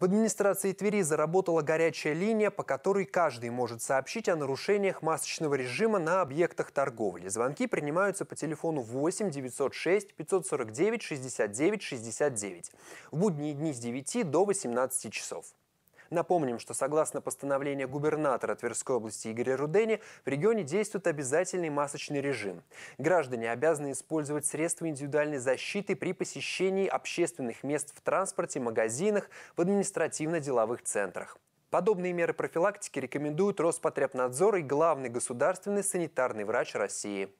В администрации Твери заработала горячая линия, по которой каждый может сообщить о нарушениях масочного режима на объектах торговли. Звонки принимаются по телефону 8 906 549 69 69. В будние дни с 9 до 18 часов. Напомним, что согласно постановлению губернатора Тверской области Игоря Рудени, в регионе действует обязательный масочный режим. Граждане обязаны использовать средства индивидуальной защиты при посещении общественных мест в транспорте, магазинах, в административно-деловых центрах. Подобные меры профилактики рекомендуют Роспотребнадзор и главный государственный санитарный врач России.